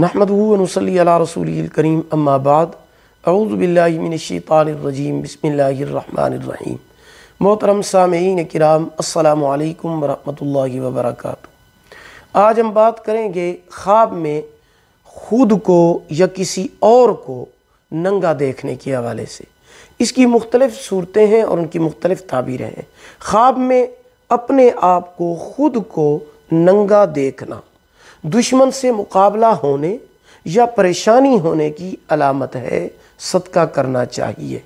नहमद नसली रसूल करीम अम्माबाद अऊज़बिल्लिमिनशानरजीम बसमीम मोहतरम सामीन कराम अल्लाम वरहमल वर्क आज हम बात करेंगे ख्वाब में खुद को या किसी और को नंगा देखने के हवाले से इसकी मुख्तलिफ़ सूरतें हैं और उनकी मुख्तलिफ़ ताबीरें हैं ख्वाब में अपने आप को खुद को नंगा देखना दुश्मन से मुकाबला होने या परेशानी होने की अलामत है सदका करना चाहिए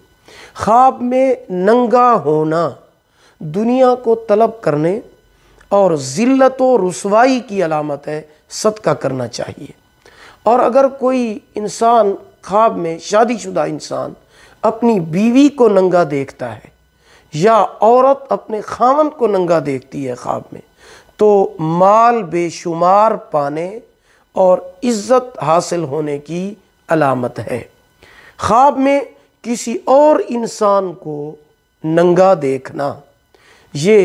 ख्वाब में नंगा होना दुनिया को तलब करने और ज़िल्त व रसवाई की अलामत है सदका करना चाहिए और अगर कोई इंसान ख्वाब में शादीशुदा इंसान अपनी बीवी को नंगा देखता है या औरत अपने खावन को नंगा देखती है ख्वाब में तो माल बेशुमार पाने और इज़्ज़त हासिल होने की अलामत है ख्वाब में किसी और इंसान को नंगा देखना ये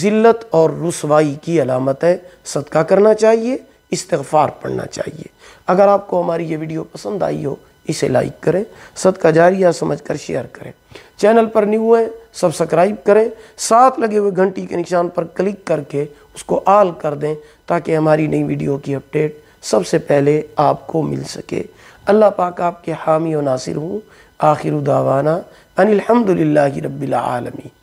ज़िल्त और रसवाई की अलामत है सदका करना चाहिए इस्तफार पढ़ना चाहिए अगर आपको हमारी ये वीडियो पसंद आई हो इसे लाइक करें सदका जारिया समझ कर शेयर करें चैनल पर न्यू है सब्सक्राइब करें साथ लगे हुए घंटी के निशान पर क्लिक करके उसको आल कर दें ताकि हमारी नई वीडियो की अपडेट सबसे पहले आपको मिल सके अल्लाह पाक आपके हामी व नासिर हूँ आखिर दावाना अनिलहमदिल्ला रबीआलमी